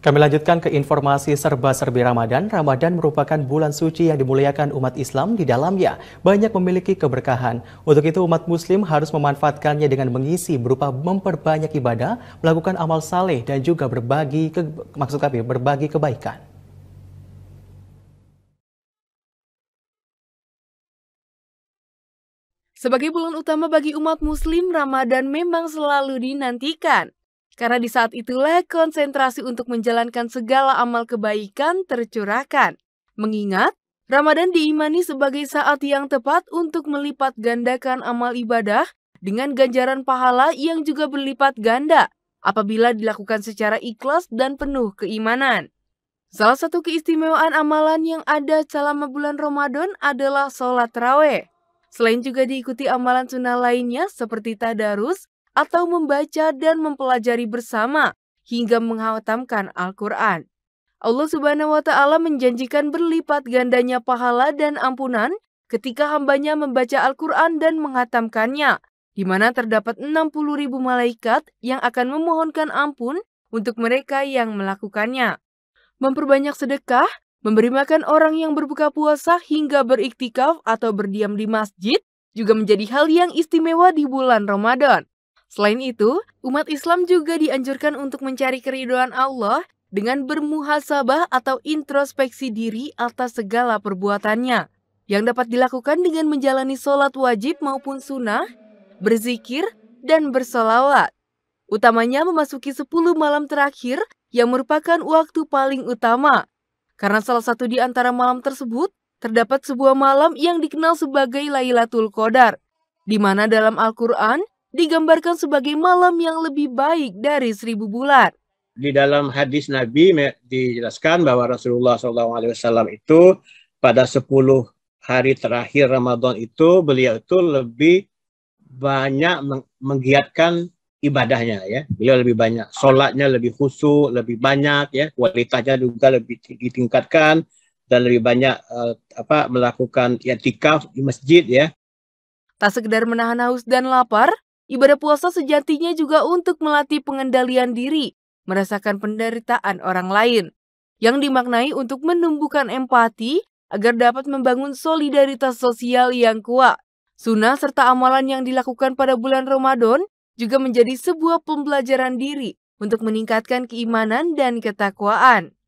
Kami lanjutkan ke informasi serba-serbi Ramadan. Ramadan merupakan bulan suci yang dimuliakan umat Islam di dalamnya, banyak memiliki keberkahan. Untuk itu umat muslim harus memanfaatkannya dengan mengisi berupa memperbanyak ibadah, melakukan amal saleh dan juga berbagi ke, maksud kami berbagi kebaikan. Sebagai bulan utama bagi umat muslim, Ramadan memang selalu dinantikan. Karena di saat itulah konsentrasi untuk menjalankan segala amal kebaikan tercurahkan. Mengingat, Ramadan diimani sebagai saat yang tepat untuk melipat gandakan amal ibadah dengan ganjaran pahala yang juga berlipat ganda apabila dilakukan secara ikhlas dan penuh keimanan. Salah satu keistimewaan amalan yang ada selama bulan Ramadan adalah sholat raweh. Selain juga diikuti amalan sunnah lainnya seperti tadarus, atau membaca dan mempelajari bersama hingga menghatamkan Al-Quran. Allah Subhanahu wa Ta'ala menjanjikan berlipat gandanya pahala dan ampunan ketika hambanya membaca Al-Quran dan menghatamkannya, di mana terdapat 60 ribu malaikat yang akan memohonkan ampun untuk mereka yang melakukannya. Memperbanyak sedekah, memberi makan orang yang berbuka puasa hingga beriktikaf atau berdiam di masjid juga menjadi hal yang istimewa di bulan Ramadan. Selain itu, umat Islam juga dianjurkan untuk mencari keridoan Allah dengan bermuhasabah atau introspeksi diri atas segala perbuatannya yang dapat dilakukan dengan menjalani sholat wajib maupun sunnah, berzikir, dan bersolawat. Utamanya memasuki 10 malam terakhir yang merupakan waktu paling utama. Karena salah satu di antara malam tersebut, terdapat sebuah malam yang dikenal sebagai Lailatul Qadar, di mana dalam Al-Quran digambarkan sebagai malam yang lebih baik dari seribu bulan. Di dalam hadis Nabi dijelaskan bahwa Rasulullah SAW itu pada 10 hari terakhir Ramadan itu beliau itu lebih banyak menggiatkan ibadahnya ya. Beliau lebih banyak sholatnya lebih khusyuk, lebih banyak ya, kualitasnya juga lebih ditingkatkan dan lebih banyak uh, apa melakukan ya tikaf di masjid ya. Tak sekedar menahan haus dan lapar, Ibadah puasa sejatinya juga untuk melatih pengendalian diri, merasakan penderitaan orang lain, yang dimaknai untuk menumbuhkan empati agar dapat membangun solidaritas sosial yang kuat. Sunnah serta amalan yang dilakukan pada bulan Ramadan juga menjadi sebuah pembelajaran diri untuk meningkatkan keimanan dan ketakwaan.